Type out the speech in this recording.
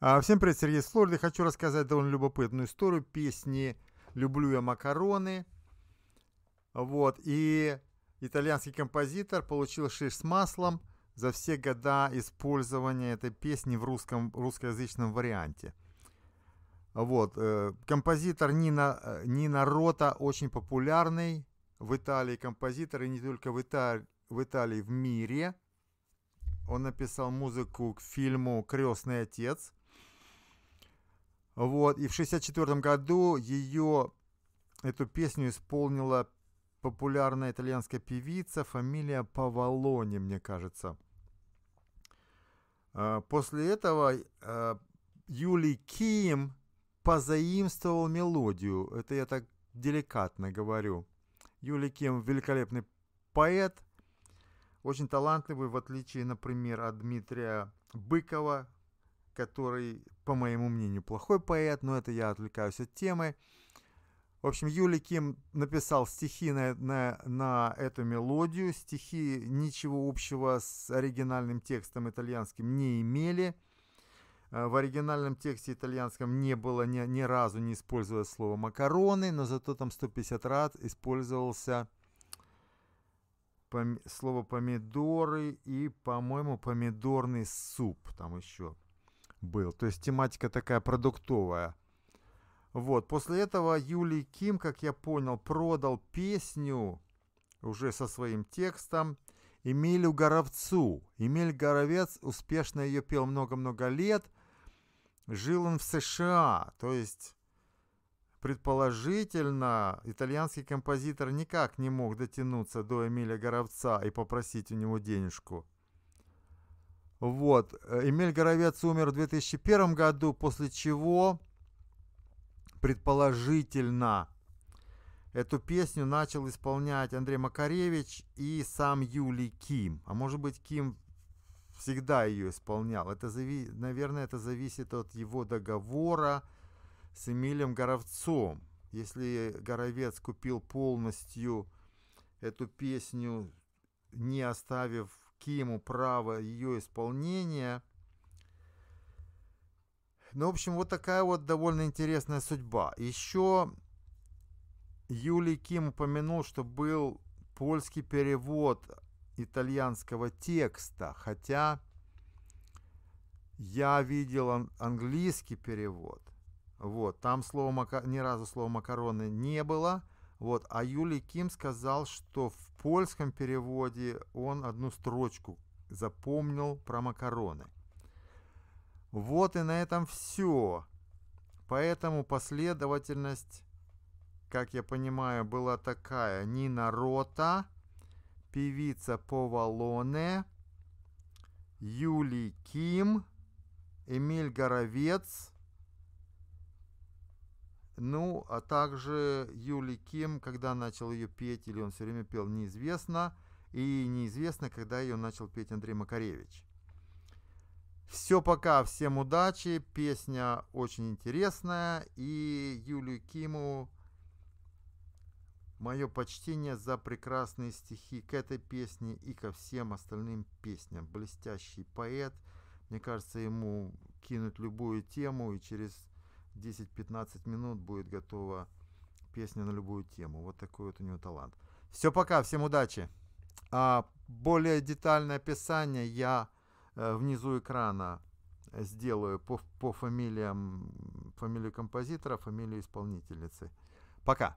А, всем привет, Сергей Флориды. Хочу рассказать довольно любопытную историю песни «Люблю я макароны». Вот, и итальянский композитор получил шиш с маслом за все года использования этой песни в русском, русскоязычном варианте. Вот, э, композитор Нина, э, Нина Рота очень популярный в Италии композитор, и не только в, Италии, в Италии, в мире. Он написал музыку к фильму «Крестный отец», вот, и в 64 году ее, эту песню исполнила популярная итальянская певица, фамилия Павалони, мне кажется. А, после этого а, Юлий Ким позаимствовал мелодию. Это я так деликатно говорю. Юлий Ким великолепный поэт, очень талантливый, в отличие, например, от Дмитрия Быкова, который по моему мнению, плохой поэт, но это я отвлекаюсь от темы. В общем, Юли Ким написал стихи на, на, на эту мелодию. Стихи ничего общего с оригинальным текстом итальянским не имели. Э, в оригинальном тексте итальянском не было ни, ни разу не использовалось слово «макароны», но зато там 150 раз использовался пом- слово «помидоры» и, по-моему, «помидорный суп» там еще – был. То есть тематика такая продуктовая. Вот, после этого Юлий Ким, как я понял, продал песню уже со своим текстом Эмилю Горовцу. Эмиль Горовец успешно ее пел много-много лет. Жил он в США, то есть Предположительно, итальянский композитор никак не мог дотянуться до Эмиля Горовца и попросить у него денежку. Вот. Э, Эмиль Горовец умер в 2001 году, после чего, предположительно, эту песню начал исполнять Андрей Макаревич и сам Юлий Ким. А может быть, Ким всегда ее исполнял. Это зави... Наверное, это зависит от его договора с Эмилем Горовцом. Если Горовец купил полностью эту песню, не оставив Киму право ее исполнения. Ну, в общем, вот такая вот довольно интересная судьба. Еще Юлий Ким упомянул, что был польский перевод итальянского текста, хотя я видел ан- английский перевод. Вот, там слова мака... ни разу слова макароны не было. Вот, а Юлий Ким сказал, что в польском переводе он одну строчку запомнил про макароны. Вот и на этом все. Поэтому последовательность, как я понимаю, была такая. Нина Рота, певица Повалоне, Юлий Ким, Эмиль Горовец, ну, а также Юли Ким, когда начал ее петь, или он все время пел, неизвестно. И неизвестно, когда ее начал петь Андрей Макаревич. Все пока, всем удачи. Песня очень интересная. И Юлию Киму мое почтение за прекрасные стихи к этой песне и ко всем остальным песням. Блестящий поэт. Мне кажется, ему кинуть любую тему и через 10-15 минут будет готова песня на любую тему. Вот такой вот у него талант. Все, пока, всем удачи. А, более детальное описание я э, внизу экрана сделаю по, по фамилиям, фамилию композитора, фамилию исполнительницы. Пока.